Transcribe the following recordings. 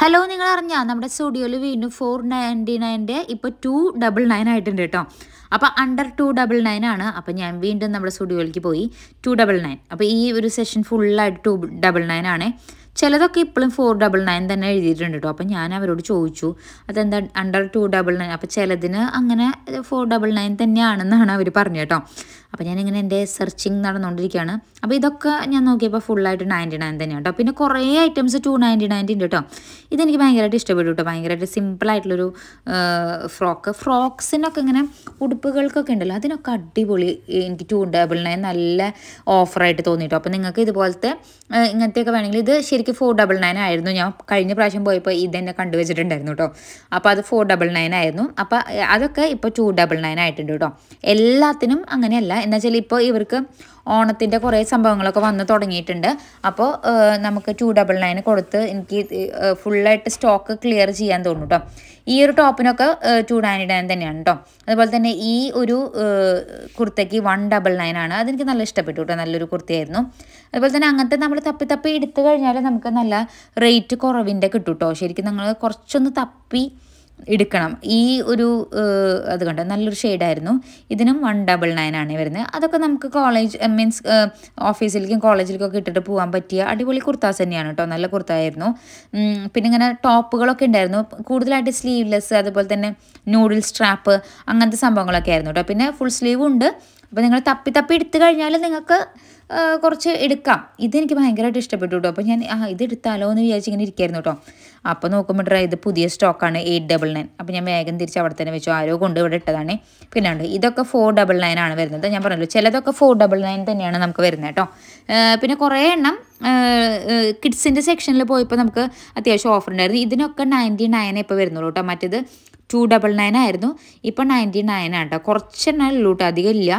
hello നിങ്ങൾ അറിഞ്ഞാൽ നമ്മുടെ സ്റ്റുഡിയോയിൽ വീണ്ടും ഫോർ നയൻറ്റി നയൻ്റെ ഇപ്പോൾ ടു ഡബിൾ നയൻ ആയിട്ടുണ്ട് കേട്ടോ അപ്പോൾ അണ്ടർ ടു ഡബിൾ നയൻ ആണ് അപ്പോൾ ഞാൻ വീണ്ടും നമ്മുടെ സ്റ്റുഡിയോയിലേക്ക് പോയി ടു ഡബിൾ നയൻ അപ്പോൾ ഈ ഒരു സെഷൻ ഫുള്ളായിട്ട് ടു ഡബിൾ നയൻ ആണ് ചിലതൊക്കെ ഇപ്പോഴും ഫോർ ഡബിൾ നയൻ തന്നെ എഴുതിയിട്ടുണ്ട് കേട്ടോ അപ്പോൾ ഞാൻ അവരോട് ചോദിച്ചു അതെന്താ അണ്ടർ ടു ഡബിൾ നയൻ അപ്പോൾ ചിലതിന് അങ്ങനെ ഫോർ ഡബിൾ നയൻ തന്നെയാണെന്നാണ് അവർ പറഞ്ഞു കേട്ടോ അപ്പോൾ ഞാനിങ്ങനെ എൻ്റെ സെർച്ചിങ് നടന്നുകൊണ്ടിരിക്കുകയാണ് അപ്പോൾ ഇതൊക്കെ ഞാൻ നോക്കിയപ്പോൾ ഫുള്ളായിട്ട് നയൻറ്റി നയൻ തന്നെയാണ് കേട്ടോ പിന്നെ കുറേ ഐറ്റംസ് ടു നയൻറ്റി നയൻറ്റി ഉണ്ട് കേട്ടോ ഇതെനിക്ക് ഭയങ്കരമായിട്ട് ഇഷ്ടപ്പെട്ടു കേട്ടോ ഭയങ്കരമായിട്ട് സിമ്പിളായിട്ടുള്ളൊരു ഫ്രോക്ക് ഫ്രോക്സിനൊക്കെ ഇങ്ങനെ ഉടുപ്പുകൾക്കൊക്കെ ഉണ്ടല്ലോ അതിനൊക്കെ അടിപൊളി എനിക്ക് ടു ഡബിൾ നയൻ നല്ല ഓഫറായിട്ട് തോന്നിയിട്ടോ അപ്പോൾ നിങ്ങൾക്ക് ഇതുപോലത്തെ ഇങ്ങനത്തെയൊക്കെ വേണമെങ്കിൽ ഇത് ശരിക്കും ഫോർ ഡബിൾ നയൻ ആയിരുന്നു ഞാൻ കഴിഞ്ഞ പ്രാവശ്യം പോയപ്പോൾ ഇത് തന്നെ കണ്ടുവച്ചിട്ടുണ്ടായിരുന്നു കേട്ടോ അപ്പോൾ അത് ഫോർ ഡബിൾ നയൻ ആയിരുന്നു അപ്പോൾ അതൊക്കെ ഇപ്പോൾ ടു ഡബിൾ നയൻ ആയിട്ടുണ്ട് കേട്ടോ എല്ലാത്തിനും അങ്ങനെയല്ല വെച്ചാൽ ഇപ്പോൾ ഇവർക്ക് ഓണത്തിൻ്റെ കുറേ സംഭവങ്ങളൊക്കെ വന്ന് തുടങ്ങിയിട്ടുണ്ട് അപ്പോൾ നമുക്ക് ടു ഡബിൾ നയൻ കൊടുത്ത് എനിക്ക് ഫുള്ളായിട്ട് സ്റ്റോക്ക് ക്ലിയർ ചെയ്യാൻ തോന്നും കേട്ടോ ഈ ഒരു ടോപ്പിനൊക്കെ ടു നയൻ നയൻ തന്നെയാണ് കേട്ടോ അതുപോലെ തന്നെ ഈ ഒരു കുർത്തയ്ക്ക് വൺ ഡബിൾ നയൻ ആണ് അതെനിക്ക് നല്ല ഇഷ്ടപ്പെട്ടു കേട്ടോ നല്ലൊരു കുർത്തിയായിരുന്നു അതുപോലെ തന്നെ അങ്ങനത്തെ നമ്മൾ തപ്പി തപ്പി എടുത്തു കഴിഞ്ഞാൽ നമുക്ക് നല്ല റേറ്റ് കുറവിൻ്റെ കിട്ടും കേട്ടോ ശരിക്കും നിങ്ങൾ കുറച്ചൊന്ന് തപ്പി എടുക്കണം ഈ ഒരു അതുകൊണ്ട് നല്ലൊരു ഷെയ്ഡായിരുന്നു ഇതിനും വൺ ഡബിൾ നയൻ ആണ് വരുന്നത് അതൊക്കെ നമുക്ക് കോളേജ് മീൻസ് ഓഫീസിലേക്കും കോളേജിലേക്കൊക്കെ ഇട്ടിട്ട് പോകാൻ പറ്റിയ അടിപൊളി കുർത്താസ് തന്നെയാണ് കേട്ടോ നല്ല കുർത്തായിരുന്നു പിന്നെ ഇങ്ങനെ ടോപ്പുകളൊക്കെ ഉണ്ടായിരുന്നു കൂടുതലായിട്ട് സ്ലീവ്ലെസ് അതുപോലെ തന്നെ നൂഡിൽ സ്ട്രാപ്പ് അങ്ങനത്തെ സംഭവങ്ങളൊക്കെ ആയിരുന്നു കേട്ടോ പിന്നെ ഫുൾ സ്ലീവ് ഉണ്ട് അപ്പോൾ നിങ്ങൾ തപ്പി തപ്പി എടുത്തു കഴിഞ്ഞാൽ നിങ്ങൾക്ക് കുറച്ച് എടുക്കാം ഇതെനിക്ക് ഭയങ്കരമായിട്ട് ഇഷ്ടപ്പെട്ടു കേട്ടോ അപ്പോൾ ഞാൻ ആ ഇതെടുത്താലോ എന്ന് വിചാരിച്ചിങ്ങനെ ഇരിക്കായിരുന്നു കേട്ടോ അപ്പോൾ നോക്കുമ്പോൾ ഡ്രൈ ഇത് പുതിയ സ്റ്റോക്കാണ് എയ്റ്റ് ഡബിൾ നയൻ അപ്പോൾ ഞാൻ വേഗം തിരിച്ച് അവിടെ തന്നെ വെച്ചു ആരോ കൊണ്ട് ഇവിടെ ഇട്ടതാണ് പിന്നെ ഉണ്ട് ഇതൊക്കെ ഫോർ ഡബിൾ നയൻ ആണ് വരുന്നത് ഞാൻ പറഞ്ഞല്ലോ ചിലതൊക്കെ ഫോർ ഡബിൾ നയൻ തന്നെയാണ് നമുക്ക് വരുന്നത് കേട്ടോ പിന്നെ കുറേ എണ്ണം കിഡ്സിൻ്റെ സെക്ഷനിൽ പോയപ്പോൾ നമുക്ക് അത്യാവശ്യം ഓഫർ ഉണ്ടായിരുന്നു ഇതിനൊക്കെ നയൻറ്റി നയൻ ഇപ്പോൾ വരുന്നുള്ളൂ കേട്ടോ മറ്റേത് ടു ഡബിൾ നയൻ ആയിരുന്നു ഇപ്പോൾ നയൻറ്റി നയൻ ആണ് കേട്ടോ കുറച്ചെണ്ണമേ ഉള്ളൂ കേട്ടോ അധികം ഇല്ല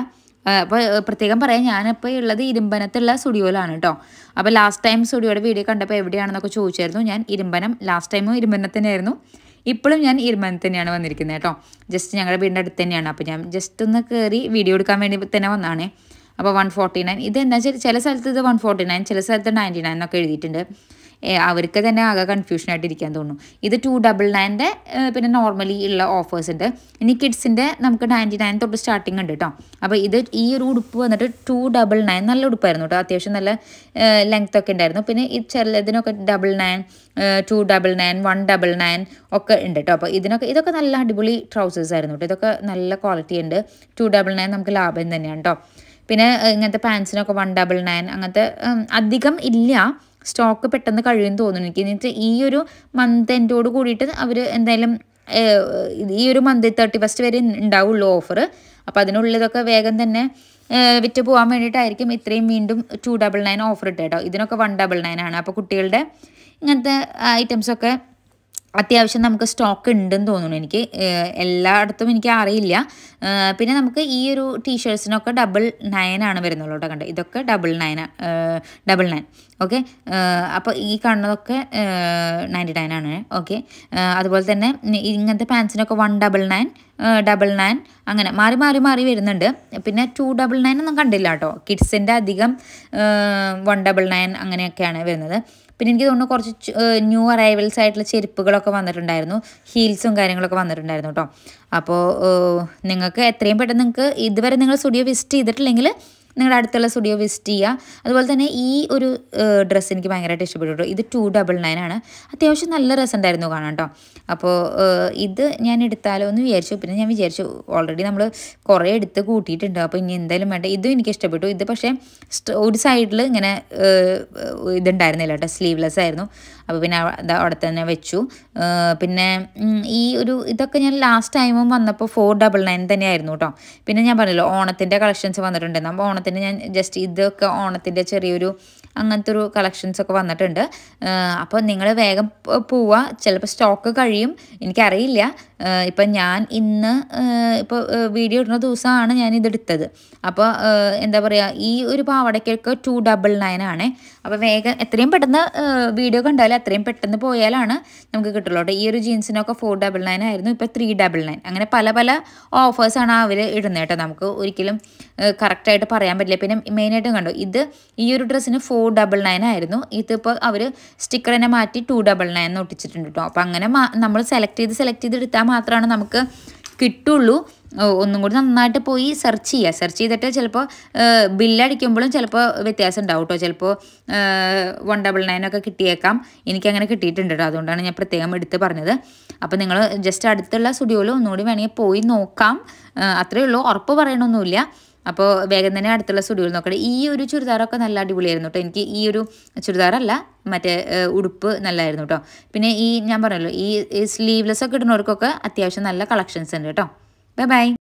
അപ്പോൾ പ്രത്യേകം പറയാം ഞാനിപ്പോൾ ഉള്ളത് ഇരുമ്പനത്തുള്ള സ്റ്റുഡിയോയിലാണ് കേട്ടോ അപ്പോൾ ലാസ്റ്റ് ടൈം സ്റ്റുഡിയോയുടെ വീഡിയോ കണ്ടപ്പോൾ എവിടെയാണെന്നൊക്കെ ചോദിച്ചായിരുന്നു ഞാൻ ഇരുമ്പനം ലാസ്റ്റ് ടൈമും ഇരുമ്പനം തന്നെയായിരുന്നു ഇപ്പോഴും ഞാൻ ഇരുമ്പനം തന്നെയാണ് വന്നിരിക്കുന്നത് കേട്ടോ ജസ്റ്റ് ഞങ്ങളുടെ വീടിൻ്റെ അടുത്ത് തന്നെയാണ് അപ്പോൾ ഞാൻ ജസ്റ്റ് ഒന്ന് കയറി വീഡിയോ എടുക്കാൻ വേണ്ടി തന്നെ വന്നതാണ് അപ്പോൾ വൺ ഫോർട്ടി നയൻ ഇത് എന്താ വെച്ചാൽ ചില സ്ഥലത്ത് ഇത് വൺ ഫോർട്ടി നയൻ ചില സ്ഥലത്ത് നയൻറ്റി നയൻ എന്നൊക്കെ എഴുതിയിട്ടുണ്ട് അവർക്ക് തന്നെ ആകെ കൺഫ്യൂഷനായിട്ട് ഇരിക്കാൻ തോന്നും ഇത് ടു ഡബിൾ നയൻ്റെ പിന്നെ നോർമലി ഉള്ള ഓഫേഴ്സ് ഉണ്ട് ഇനി കിഡ്സിൻ്റെ നമുക്ക് നയൻറ്റി നയൻ തൊട്ട് സ്റ്റാർട്ടിംഗ് ഉണ്ട് കേട്ടോ അപ്പോൾ ഇത് ഈ ഒരു ഉടുപ്പ് വന്നിട്ട് ടു ഡബിൾ നയൻ നല്ല ഉടുപ്പായിരുന്നു കേട്ടോ അത്യാവശ്യം നല്ല ലെങ്ത് ഒക്കെ ഉണ്ടായിരുന്നു പിന്നെ ഈ ചെറിയതിനൊക്കെ double nine two double nine one double nine ഒക്കെ ഉണ്ട് കേട്ടോ അപ്പോൾ ഇതിനൊക്കെ ഇതൊക്കെ നല്ല അടിപൊളി ട്രൗസേഴ്സ് ആയിരുന്നു കേട്ടോ ഇതൊക്കെ നല്ല ക്വാളിറ്റി ഉണ്ട് ടു ഡബിൾ നയൻ നമുക്ക് ലാഭം തന്നെയാണ് കേട്ടോ പിന്നെ ഇങ്ങനത്തെ പാൻസിനൊക്കെ വൺ ഡബിൾ നയൻ അങ്ങനത്തെ അധികം ഇല്ല സ്റ്റോക്ക് പെട്ടെന്ന് കഴിയുമെന്ന് തോന്നുന്നു എനിക്ക് എന്നിട്ട് ഈ ഒരു മന്ത് എൻഡോട് കൂടിയിട്ട് അവർ എന്തായാലും ഈ ഒരു മന്ത് തേർട്ടി ഫസ്റ്റ് വരെ ഉണ്ടാവുള്ളൂ ഓഫർ അപ്പോൾ അതിനുള്ളതൊക്കെ വേഗം തന്നെ വിറ്റ് പോകാൻ വേണ്ടിയിട്ടായിരിക്കും ഇത്രയും വീണ്ടും ടു ഡബിൾ നയൻ ഓഫർ ഇട്ടേട്ടോ കേട്ടോ ഇതിനൊക്കെ വൺ ഡബിൾ നയൻ ആണ് അപ്പോൾ കുട്ടികളുടെ ഇങ്ങനത്തെ ഐറ്റംസൊക്കെ അത്യാവശ്യം നമുക്ക് സ്റ്റോക്ക് ഉണ്ടെന്ന് തോന്നുന്നു എനിക്ക് എല്ലായിടത്തും എനിക്ക് അറിയില്ല പിന്നെ നമുക്ക് ഈ ഒരു ടീഷർട്സിനൊക്കെ ഡബിൾ നയൻ ആണ് വരുന്നുള്ളൂ കേട്ടോ ഇതൊക്കെ double nine double nine okay അപ്പോൾ ഈ കാണുന്നതൊക്കെ നയൻറ്റി നയൻ ആണ് ഓക്കെ അതുപോലെ തന്നെ ഇങ്ങനത്തെ പാൻസിനൊക്കെ one double nine double nine അങ്ങനെ മാറി മാറി മാറി വരുന്നുണ്ട് പിന്നെ ടു ഡബിൾ നയൻ ഒന്നും കണ്ടില്ല കേട്ടോ കിഡ്സിൻ്റെ അധികം വൺ ഡബിൾ നയൻ അങ്ങനെയൊക്കെയാണ് വരുന്നത് പിന്നെ എനിക്ക് തോന്നുന്നു കുറച്ച് ന്യൂ അറൈവൽസ് ആയിട്ടുള്ള ചെരുപ്പുകളൊക്കെ വന്നിട്ടുണ്ടായിരുന്നു ഹീൽസും കാര്യങ്ങളൊക്കെ വന്നിട്ടുണ്ടായിരുന്നു കേട്ടോ അപ്പോൾ നിങ്ങൾക്ക് എത്രയും പെട്ടെന്ന് നിങ്ങൾക്ക് ഇതുവരെ നിങ്ങൾ സ്റ്റുഡിയോ വിസിറ്റ് ചെയ്തിട്ടില്ലെങ്കിൽ നിങ്ങളുടെ അടുത്തുള്ള സ്റ്റുഡിയോ വിസിറ്റ് ചെയ്യുക അതുപോലെ തന്നെ ഈ ഒരു ഡ്രസ്സ് എനിക്ക് ഭയങ്കരമായിട്ട് ഇഷ്ടപ്പെട്ടു ഇത് ടു ഡബിൾ നയൻ ആണ് അത്യാവശ്യം നല്ല ഉണ്ടായിരുന്നു കാണാം കേട്ടോ അപ്പോൾ ഇത് ഞാൻ എടുത്താലോ എന്ന് വിചാരിച്ചു പിന്നെ ഞാൻ വിചാരിച്ചു ഓൾറെഡി നമ്മൾ കുറേ എടുത്ത് കൂട്ടിയിട്ടുണ്ട് അപ്പോൾ ഇനി എന്തായാലും വേണ്ട ഇതും എനിക്ക് ഇഷ്ടപ്പെട്ടു ഇത് പക്ഷേ ഒരു സൈഡിൽ ഇങ്ങനെ ഇതുണ്ടായിരുന്നില്ല കേട്ടോ സ്ലീവ്ലെസ് ആയിരുന്നു അപ്പോൾ പിന്നെ അവിടെ തന്നെ വെച്ചു പിന്നെ ഈ ഒരു ഇതൊക്കെ ഞാൻ ലാസ്റ്റ് ടൈമും വന്നപ്പോൾ ഫോർ ഡബിൾ നയൻ തന്നെയായിരുന്നു കേട്ടോ പിന്നെ ഞാൻ പറഞ്ഞല്ലോ ഓണത്തിൻ്റെ കളക്ഷൻസ് വന്നിട്ടുണ്ട് നമ്മൾ ഓണത്തിൻ്റെ ഓണത്തിന് ഞാൻ ജസ്റ്റ് ഇതൊക്കെ ഓണത്തിൻ്റെ ചെറിയൊരു അങ്ങനത്തെ ഒരു കളക്ഷൻസ് ഒക്കെ വന്നിട്ടുണ്ട് അപ്പോൾ നിങ്ങൾ വേഗം പോവുക ചിലപ്പോൾ സ്റ്റോക്ക് കഴിയും എനിക്കറിയില്ല ഇപ്പം ഞാൻ ഇന്ന് ഇപ്പോൾ വീഡിയോ ഇടുന്ന ദിവസമാണ് ഞാൻ ഇതെടുത്തത് അപ്പോൾ എന്താ പറയുക ഈ ഒരു പാവടയ്ക്കൊക്കെ ടു ഡബിൾ നയൻ അപ്പോൾ വേഗം എത്രയും പെട്ടെന്ന് വീഡിയോ കണ്ടാൽ അത്രയും പെട്ടെന്ന് പോയാലാണ് നമുക്ക് കിട്ടുള്ളൂ ഈ ഒരു ജീൻസിനൊക്കെ ഫോർ ഡബിൾ നയൻ ആയിരുന്നു ഇപ്പോൾ ത്രീ ഡബിൾ നയൻ അങ്ങനെ പല പല ഓഫേഴ്സാണ് അവർ ഇടുന്നത് കേട്ടോ നമുക്ക് ഒരിക്കലും കറക്റ്റായിട്ട് പറയാൻ പറ്റില്ല പിന്നെ മെയിനായിട്ടും കണ്ടോ ഇത് ഈ ഒരു ഡ്രസ്സിന് ഫോർ ഡബിൾ നയൻ ആയിരുന്നു ഇതിപ്പോൾ അവർ സ്റ്റിക്കർ തന്നെ മാറ്റി ടു ഡബിൾ നയൻ എന്ന് ഒട്ടിച്ചിട്ടുണ്ട് കേട്ടോ അപ്പോൾ അങ്ങനെ നമ്മൾ സെലക്ട് ചെയ്ത് സെലക്ട് ചെയ്ത് എടുത്താൽ മാത്രമാണ് നമുക്ക് കിട്ടുള്ളൂ ഒന്നും കൂടി നന്നായിട്ട് പോയി സെർച്ച് ചെയ്യുക സെർച്ച് ചെയ്തിട്ട് ചിലപ്പോൾ ബില്ലടിക്കുമ്പോഴും ചിലപ്പോൾ വ്യത്യാസം ഉണ്ടാവും കേട്ടോ ചിലപ്പോൾ വൺ ഡബിൾ നയനൊക്കെ കിട്ടിയേക്കാം എനിക്കങ്ങനെ കിട്ടിയിട്ടുണ്ട് കേട്ടോ അതുകൊണ്ടാണ് ഞാൻ പ്രത്യേകം എടുത്ത് പറഞ്ഞത് അപ്പോൾ നിങ്ങൾ ജസ്റ്റ് അടുത്തുള്ള സ്റ്റുഡിയോയിൽ ഒന്നുകൂടി വേണമെങ്കിൽ പോയി നോക്കാം അത്രയേ ഉള്ളൂ ഉറപ്പ് പറയണമൊന്നുമില്ല അപ്പോൾ വേഗം തന്നെ അടുത്തുള്ള സ്റ്റുഡിയോയിൽ നോക്കട്ടെ ഈ ഒരു ചുരിദാറൊക്കെ നല്ല അടിപൊളിയായിരുന്നു കേട്ടോ എനിക്ക് ഈ ഒരു ചുരിദാറല്ല മറ്റേ ഉടുപ്പ് നല്ലായിരുന്നു കേട്ടോ പിന്നെ ഈ ഞാൻ പറഞ്ഞല്ലോ ഈ സ്ലീവ്ലെസ് ഒക്കെ ഇടുന്നവർക്കൊക്കെ അത്യാവശ്യം നല്ല കളക്ഷൻസ് ഉണ്ട് കേട്ടോ ബൈ ബൈ